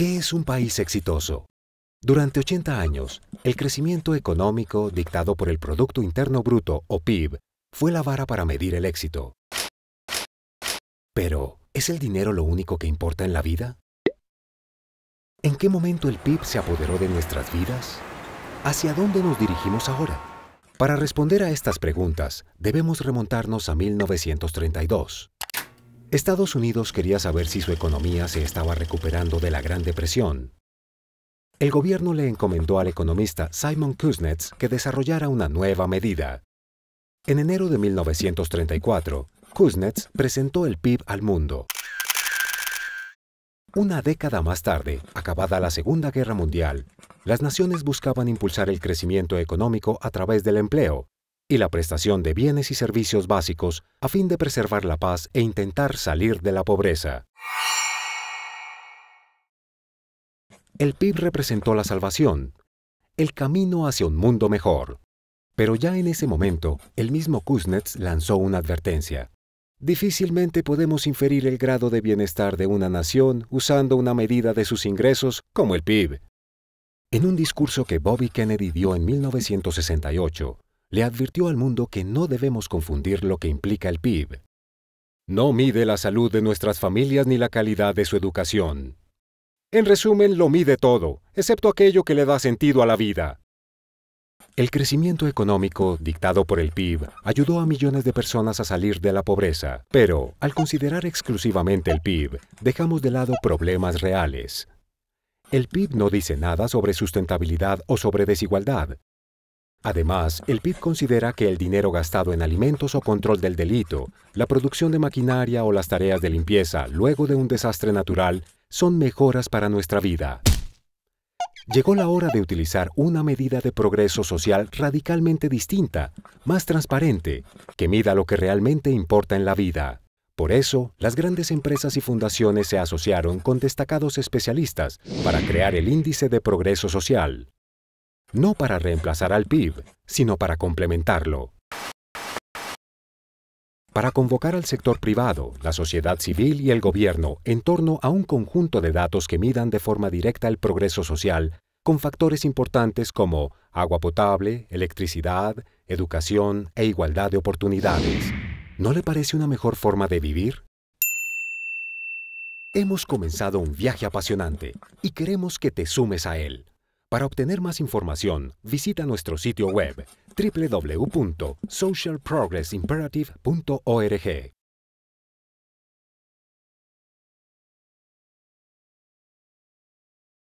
¿Qué es un país exitoso? Durante 80 años, el crecimiento económico dictado por el Producto Interno Bruto, o PIB, fue la vara para medir el éxito. Pero, ¿es el dinero lo único que importa en la vida? ¿En qué momento el PIB se apoderó de nuestras vidas? ¿Hacia dónde nos dirigimos ahora? Para responder a estas preguntas, debemos remontarnos a 1932, Estados Unidos quería saber si su economía se estaba recuperando de la Gran Depresión. El gobierno le encomendó al economista Simon Kuznets que desarrollara una nueva medida. En enero de 1934, Kuznets presentó el PIB al mundo. Una década más tarde, acabada la Segunda Guerra Mundial, las naciones buscaban impulsar el crecimiento económico a través del empleo, y la prestación de bienes y servicios básicos a fin de preservar la paz e intentar salir de la pobreza. El PIB representó la salvación, el camino hacia un mundo mejor. Pero ya en ese momento, el mismo Kuznets lanzó una advertencia. Difícilmente podemos inferir el grado de bienestar de una nación usando una medida de sus ingresos como el PIB. En un discurso que Bobby Kennedy dio en 1968, le advirtió al mundo que no debemos confundir lo que implica el PIB. No mide la salud de nuestras familias ni la calidad de su educación. En resumen, lo mide todo, excepto aquello que le da sentido a la vida. El crecimiento económico dictado por el PIB ayudó a millones de personas a salir de la pobreza, pero al considerar exclusivamente el PIB, dejamos de lado problemas reales. El PIB no dice nada sobre sustentabilidad o sobre desigualdad, Además, el PIB considera que el dinero gastado en alimentos o control del delito, la producción de maquinaria o las tareas de limpieza luego de un desastre natural son mejoras para nuestra vida. Llegó la hora de utilizar una medida de progreso social radicalmente distinta, más transparente, que mida lo que realmente importa en la vida. Por eso, las grandes empresas y fundaciones se asociaron con destacados especialistas para crear el Índice de Progreso Social, no para reemplazar al PIB, sino para complementarlo. Para convocar al sector privado, la sociedad civil y el gobierno en torno a un conjunto de datos que midan de forma directa el progreso social, con factores importantes como agua potable, electricidad, educación e igualdad de oportunidades. ¿No le parece una mejor forma de vivir? Hemos comenzado un viaje apasionante y queremos que te sumes a él. Para obtener más información, visita nuestro sitio web www.socialprogressimperative.org